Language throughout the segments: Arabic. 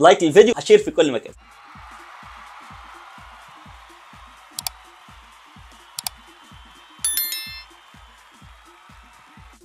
لايك للفيديو هشير في كل مكان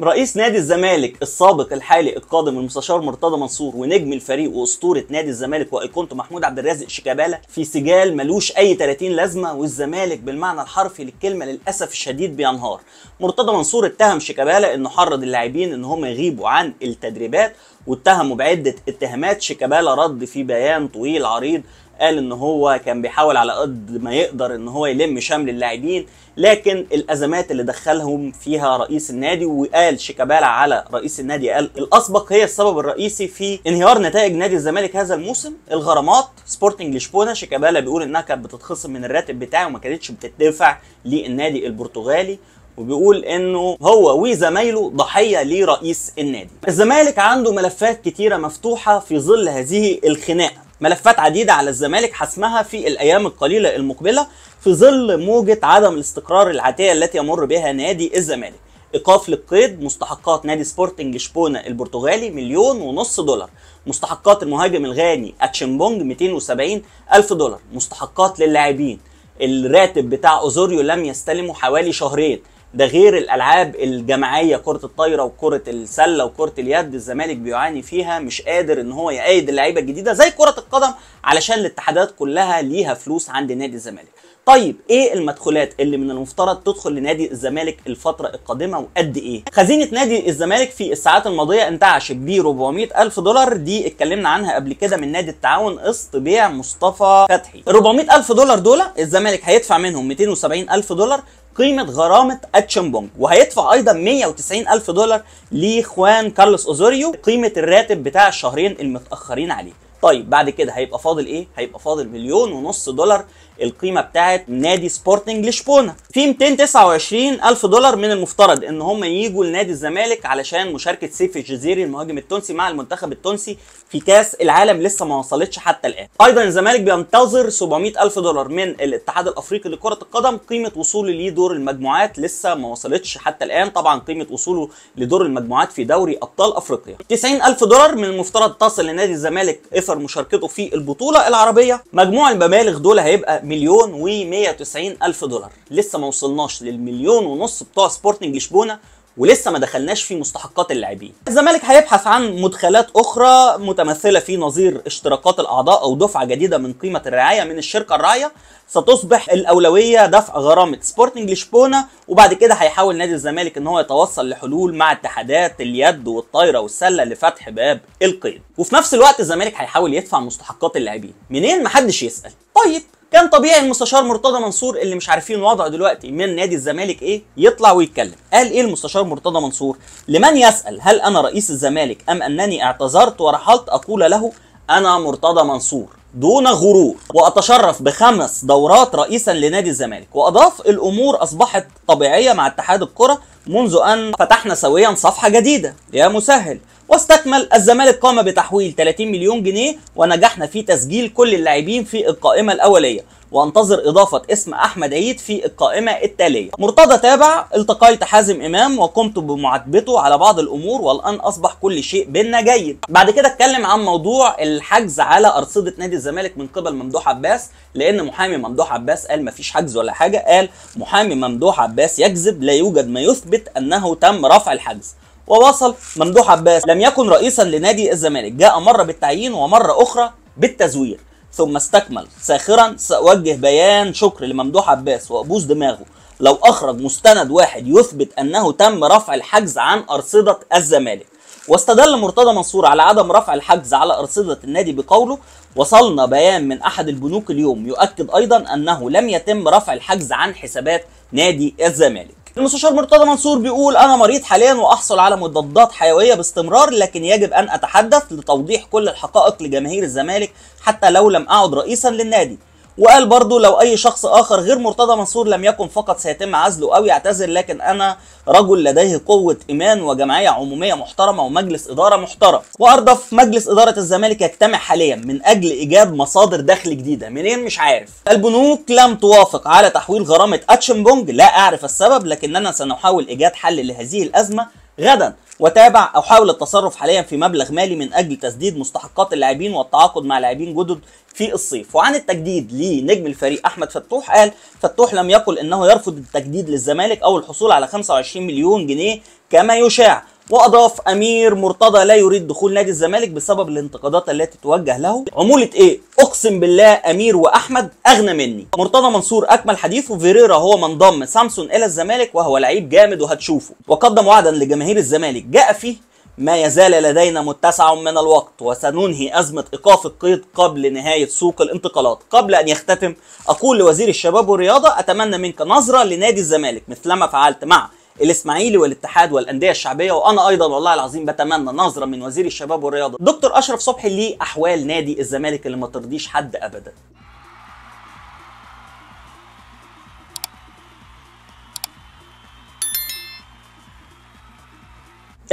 رئيس نادي الزمالك السابق الحالي القادم المستشار مرتضى منصور ونجم الفريق واسطوره نادي الزمالك وايقونته محمود عبد الرازق شيكابالا في سجال ملوش اي 30 لازمه والزمالك بالمعنى الحرفي للكلمه للاسف الشديد بينهار مرتضى منصور اتهم شيكابالا انه حرض اللاعبين ان هم يغيبوا عن التدريبات واتهموا بعده اتهامات شيكابالا رد في بيان طويل عريض قال ان هو كان بيحاول على قد ما يقدر ان هو يلم شمل اللاعبين لكن الازمات اللي دخلهم فيها رئيس النادي وقال شيكابالا على رئيس النادي قال الاسبق هي السبب الرئيسي في انهيار نتائج نادي الزمالك هذا الموسم الغرامات سبورتنج لشبونه شيكابالا بيقول انها كانت بتتخصم من الراتب بتاعه وما كانتش بتدفع للنادي البرتغالي وبيقول انه هو وزمايله ضحيه لرئيس النادي. الزمالك عنده ملفات كتيره مفتوحه في ظل هذه الخناقه ملفات عديدة على الزمالك حسمها في الأيام القليلة المقبلة في ظل موجة عدم الاستقرار العاتية التي يمر بها نادي الزمالك ايقاف للقيد مستحقات نادي سبورتنج شبونة البرتغالي مليون ونص دولار مستحقات المهاجم الغاني أتشنبونج 270 الف دولار مستحقات للاعبين الراتب بتاع اوزوريو لم يستلمه حوالي شهرين ده غير الالعاب الجماعيه كره الطايره وكره السله وكره اليد الزمالك بيعاني فيها مش قادر ان هو يقيد اللعيبه الجديده زي كره القدم علشان الاتحادات كلها ليها فلوس عند نادي الزمالك طيب ايه المدخولات اللي من المفترض تدخل لنادي الزمالك الفتره القادمه وقد ايه خزينه نادي الزمالك في الساعات الماضيه انتعشت ب 400 الف دولار دي اتكلمنا عنها قبل كده من نادي التعاون قسط بيع مصطفى فتحي ال 400 الف دولار دول الزمالك هيدفع منهم 270 الف دولار قيمه غرامه اتشمبونج وهيدفع ايضا 190 الف دولار لاخوان كارلوس اوزوريو قيمه الراتب بتاع الشهرين المتاخرين عليه طيب بعد كده هيبقى فاضل ايه هيبقى فاضل مليون ونص دولار القيمه بتاعه نادي سبورتنج لشبونه في 229 الف دولار من المفترض ان هم يجوا لنادي الزمالك علشان مشاركه سيف الجزيري المهاجم التونسي مع المنتخب التونسي في كاس العالم لسه ما وصلتش حتى الان ايضا الزمالك بينتظر 700 الف دولار من الاتحاد الافريقي لكره القدم قيمه وصوله لدور المجموعات لسه ما وصلتش حتى الان طبعا قيمه وصوله لدور المجموعات في دوري ابطال افريقيا 90 الف دولار من المفترض تصل لنادي الزمالك اثر مشاركته في البطوله العربيه مجموع المبالغ دول هيبقى مليون و190 الف دولار لسه ما وصلناش للمليون ونص بتوع سبورتنج لشبونه ولسه ما دخلناش في مستحقات اللاعبين. الزمالك هيبحث عن مدخلات اخرى متمثله في نظير اشتراكات الاعضاء او دفعه جديده من قيمه الرعايه من الشركه الراعيه ستصبح الاولويه دفع غرامه سبورتنج لشبونه وبعد كده هيحاول نادي الزمالك ان هو يتوصل لحلول مع اتحادات اليد والطايره والسله لفتح باب القيد وفي نفس الوقت الزمالك هيحاول يدفع مستحقات اللاعبين منين محدش يسال طيب كان طبيعي المستشار مرتضى منصور اللي مش عارفين وضعه دلوقتي من نادي الزمالك ايه يطلع ويتكلم قال ايه المستشار مرتضى منصور لمن يسال هل انا رئيس الزمالك ام انني اعتذرت ورحلت اقول له انا مرتضى منصور دون غرور واتشرف بخمس دورات رئيسا لنادي الزمالك واضاف الامور اصبحت طبيعيه مع اتحاد الكره منذ ان فتحنا سويا صفحه جديده يا مسهل واستكمل الزمالك قام بتحويل 30 مليون جنيه ونجحنا في تسجيل كل اللاعبين في القائمة الأولية وانتظر إضافة اسم أحمد عيد في القائمة التالية مرتضى تابع التقيت حازم إمام وقمت بمعاتبته على بعض الأمور والآن أصبح كل شيء بينا جيد بعد كده اتكلم عن موضوع الحجز على أرصدة نادي الزمالك من قبل ممدوح عباس لأن محامي ممدوح عباس قال مفيش حجز ولا حاجة قال محامي ممدوح عباس يكذب لا يوجد ما يثبت أنه تم رفع الحجز وواصل ممدوح عباس لم يكن رئيسا لنادي الزمالك جاء مرة بالتعيين ومرة أخرى بالتزوير ثم استكمل ساخرا سأوجه بيان شكر لممدوح عباس وأبوس دماغه لو أخرج مستند واحد يثبت أنه تم رفع الحجز عن أرصدة الزمالك واستدل مرتضى منصور على عدم رفع الحجز على أرصدة النادي بقوله وصلنا بيان من أحد البنوك اليوم يؤكد أيضا أنه لم يتم رفع الحجز عن حسابات نادي الزمالك المستشار مرتضى منصور بيقول انا مريض حاليا واحصل على مضادات حيويه باستمرار لكن يجب ان اتحدث لتوضيح كل الحقائق لجماهير الزمالك حتى لو لم اعد رئيسا للنادي وقال برضو لو اي شخص اخر غير مرتضى منصور لم يكن فقط سيتم عزله او يعتذر لكن انا رجل لديه قوه ايمان وجمعيه عموميه محترمه ومجلس اداره محترم واردف مجلس اداره الزمالك يجتمع حاليا من اجل ايجاد مصادر دخل جديده منين مش عارف البنوك لم توافق على تحويل غرامه اتشنبونج لا اعرف السبب لكننا سنحاول ايجاد حل لهذه الازمه غدا وتابع او حاول التصرف حاليا في مبلغ مالي من اجل تسديد مستحقات اللاعبين والتعاقد مع لاعبين جدد في الصيف وعن التجديد لنجم الفريق احمد فتوح قال فتوح لم يقل انه يرفض التجديد للزمالك او الحصول على 25 مليون جنيه كما يشاع واضاف امير مرتضى لا يريد دخول نادي الزمالك بسبب الانتقادات التي توجه له عموله ايه اقسم بالله امير واحمد اغنى مني مرتضى منصور اكمل حديثه فيريرا هو من ضم سامسون الى الزمالك وهو لعيب جامد وهتشوفه وقدم وعدا لجماهير الزمالك جاء فيه ما يزال لدينا متسع من الوقت وسننهي أزمة إيقاف القيد قبل نهاية سوق الانتقالات قبل أن يختتم أقول لوزير الشباب والرياضة أتمنى منك نظرة لنادي الزمالك مثلما فعلت مع الاسماعيلي والاتحاد والانديه الشعبيه وانا ايضا والله العظيم بتمنى نظره من وزير الشباب والرياضه دكتور اشرف صبحي ليه احوال نادي الزمالك اللي ما ترضيش حد ابدا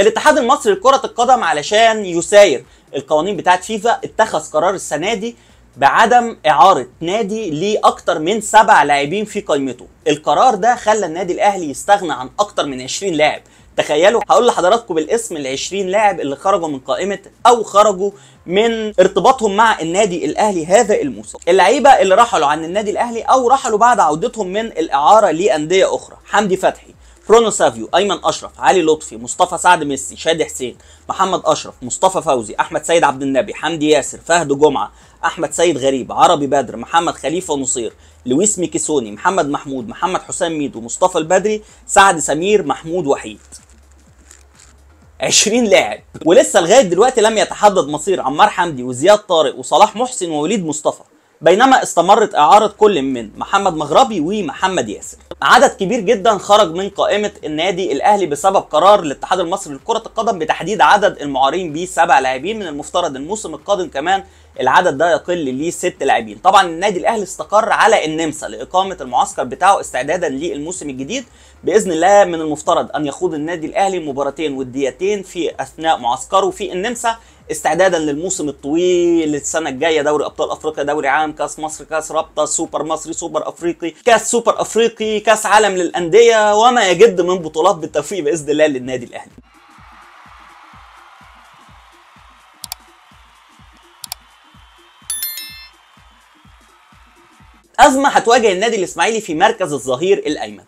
الاتحاد المصري لكرة القدم علشان يساير القوانين بتاعت فيفا اتخذ قرار السنة دي بعدم اعاره نادي لاكتر من سبع لاعبين في قائمته القرار ده خلى النادي الاهلي يستغنى عن اكتر من 20 لاعب تخيلوا هقول لحضراتكم بالاسم ال 20 لاعب اللي خرجوا من قائمه او خرجوا من ارتباطهم مع النادي الاهلي هذا الموسم اللعيبه اللي رحلوا عن النادي الاهلي او رحلوا بعد عودتهم من الاعاره لانديه اخرى حمدي فتحي برونو سافيو ايمن اشرف علي لطفي مصطفى سعد ميسي شادي حسين محمد اشرف مصطفى فوزي احمد سيد عبد النبي حمدي ياسر فهد جمعه احمد سيد غريب عربي بدر محمد خليفه نصير لويس ميكيسوني محمد محمود محمد حسام ميدو مصطفى البدري سعد سمير محمود وحيد 20 لاعب ولسه لغايه دلوقتي لم يتحدد مصير عمار حمدي وزياد طارق وصلاح محسن ووليد مصطفى بينما استمرت إعارة كل من محمد مغربي ومحمد ياسر عدد كبير جدا خرج من قائمة النادي الأهلي بسبب قرار الاتحاد المصري لكرة القدم بتحديد عدد المعارين بيه سبع لاعبين من المفترض الموسم القادم كمان العدد ده يقل لست لاعبين طبعا النادي الاهلي استقر على النمسا لاقامه المعسكر بتاعه استعدادا للموسم الجديد باذن الله من المفترض ان يخوض النادي الاهلي مباراتين وديتين في اثناء معسكره في النمسا استعدادا للموسم الطويل السنه الجايه دوري ابطال افريقيا دوري عام كاس مصر كاس رابطه سوبر مصري سوبر افريقي كاس سوبر افريقي كاس عالم للانديه وما يجد من بطولات بالتوفيق باذن الله للنادي الاهلي ازمه هتواجه النادي الاسماعيلي في مركز الظهير الايمن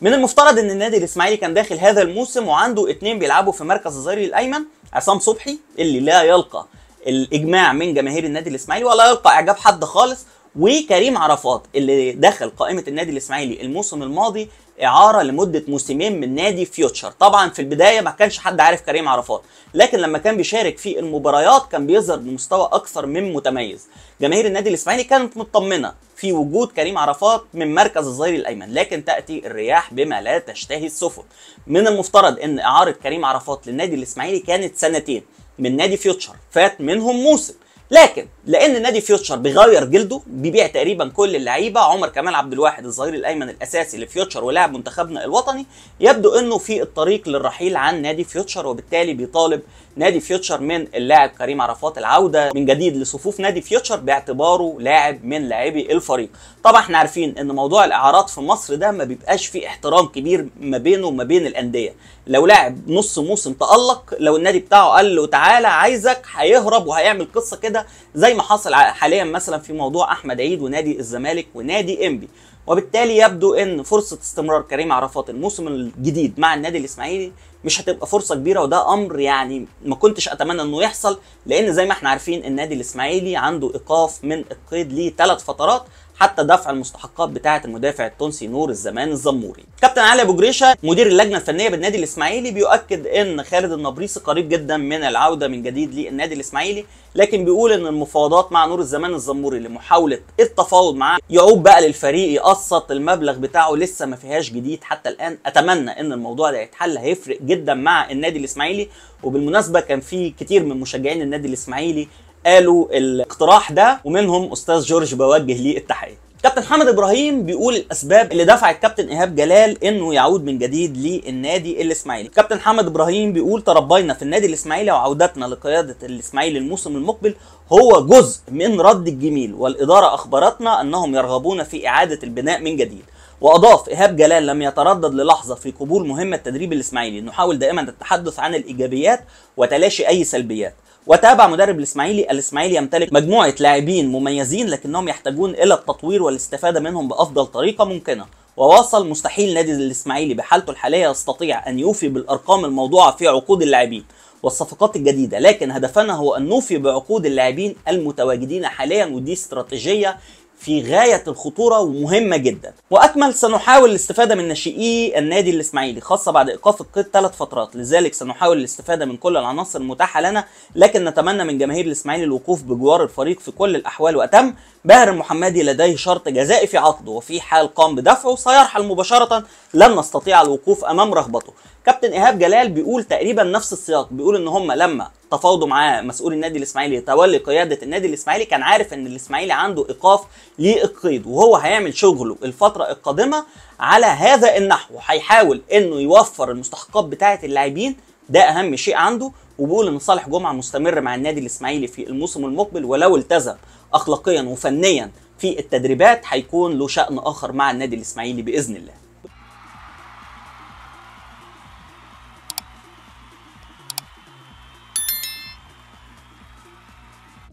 من المفترض ان النادي الاسماعيلي كان داخل هذا الموسم وعنده اتنين بيلعبوا في مركز الظهير الايمن عصام صبحي اللي لا يلقى الاجماع من جماهير النادي الاسماعيلي ولا يلقى اعجاب حد خالص وكريم عرفات اللي دخل قائمه النادي الاسماعيلي الموسم الماضي اعاره لمده موسمين من نادي فيوتشر طبعا في البدايه ما كانش حد عارف كريم عرفات لكن لما كان بيشارك في المباريات كان بيظهر بمستوى اكثر من متميز جماهير النادي الاسماعيلي كانت مطمنه في وجود كريم عرفات من مركز الظهير الايمن لكن تاتي الرياح بما لا تشتهي السفن من المفترض ان اعاره كريم عرفات للنادي الاسماعيلي كانت سنتين من نادي فيوتشر فات منهم موسم لكن لان نادي فيوتشر بيغير جلده بيبيع تقريبا كل اللعيبه عمر كمال عبد الواحد الظهير الايمن الاساسي لفيوتشر ولاعب منتخبنا الوطني يبدو انه في الطريق للرحيل عن نادي فيوتشر وبالتالي بيطالب نادي فيوتشر من اللاعب كريم عرفات العوده من جديد لصفوف نادي فيوتشر باعتباره لاعب من لاعبي الفريق طبعا احنا عارفين ان موضوع الاعارات في مصر ده ما بيبقاش فيه احترام كبير ما بينه وما بين الانديه لو لاعب نص موسم تالق لو النادي بتاعه قال له تعالى عايزك هيهرب وهيعمل قصه كده زي ما حصل حاليا مثلا في موضوع احمد عيد ونادي الزمالك ونادي انبي وبالتالي يبدو ان فرصه استمرار كريم عرفات الموسم الجديد مع النادي الاسماعيلي مش هتبقى فرصه كبيره وده امر يعني ما كنتش اتمنى انه يحصل لان زي ما احنا عارفين النادي الاسماعيلي عنده ايقاف من القيد لثلاث فترات حتى دفع المستحقات بتاعه المدافع التونسي نور الزمان الزموري كابتن علي ابو جريشه مدير اللجنه الفنيه بالنادي الاسماعيلي بيؤكد ان خالد النبريسي قريب جدا من العوده من جديد للنادي الاسماعيلي لكن بيقول ان المفاوضات مع نور الزمان الزموري لمحاوله التفاوض معاه يعود بقى للفريق يقسط المبلغ بتاعه لسه ما فيهاش جديد حتى الان اتمنى ان الموضوع ده يتحل هيفرق جدا مع النادي الاسماعيلي وبالمناسبه كان في كتير من مشجعين النادي الاسماعيلي قالوا الاقتراح ده ومنهم استاذ جورج بوجه ليه التحيه كابتن حمد ابراهيم بيقول الاسباب اللي دفعت كابتن ايهاب جلال انه يعود من جديد للنادي الاسماعيلي كابتن حمد ابراهيم بيقول تربينا في النادي الاسماعيلي وعودتنا لقياده الاسماعيلي الموسم المقبل هو جزء من رد الجميل والاداره اخبرتنا انهم يرغبون في اعاده البناء من جديد واضاف ايهاب جلال لم يتردد للحظه في قبول مهمه تدريب الاسماعيلي نحاول دائما التحدث عن الايجابيات وتلاشي اي سلبيات وتابع مدرب الاسماعيلي الاسماعيلي يمتلك مجموعه لاعبين مميزين لكنهم يحتاجون الى التطوير والاستفاده منهم بافضل طريقه ممكنه وواصل مستحيل نادي الاسماعيلي بحالته الحاليه يستطيع ان يوفي بالارقام الموضوعه في عقود اللاعبين والصفقات الجديده لكن هدفنا هو ان نوفي بعقود اللاعبين المتواجدين حاليا ودي استراتيجيه في غاية الخطورة ومهمة جدا وأكمل سنحاول الاستفادة من ناشئي النادي الإسماعيلي خاصة بعد إيقاف القيد ثلاث فترات لذلك سنحاول الاستفادة من كل العناصر المتاحة لنا لكن نتمنى من جماهير الإسماعيلي الوقوف بجوار الفريق في كل الأحوال وأتم باهر المحمدي لديه شرط جزائي في عقده وفي حال قام بدفعه سيرحل مباشرة لن نستطيع الوقوف أمام رغبته كابتن ايهاب جلال بيقول تقريبا نفس السياق بيقول ان هم لما تفاوضوا معاه مسؤول النادي الاسماعيلي يتولي قياده النادي الاسماعيلي كان عارف ان الاسماعيلي عنده ايقاف للقيد وهو هيعمل شغله الفتره القادمه على هذا النحو هيحاول انه يوفر المستحقات بتاعه اللاعبين ده اهم شيء عنده وبيقول ان صالح جمعه مستمر مع النادي الاسماعيلي في الموسم المقبل ولو التزم اخلاقيا وفنيا في التدريبات هيكون له شأن اخر مع النادي الاسماعيلي باذن الله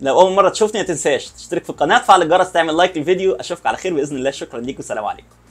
لو اول مره تشوفني ما تنساش تشترك في القناه تفعل الجرس تعمل لايك للفيديو اشوفك على خير باذن الله شكرا ليك والسلام عليكم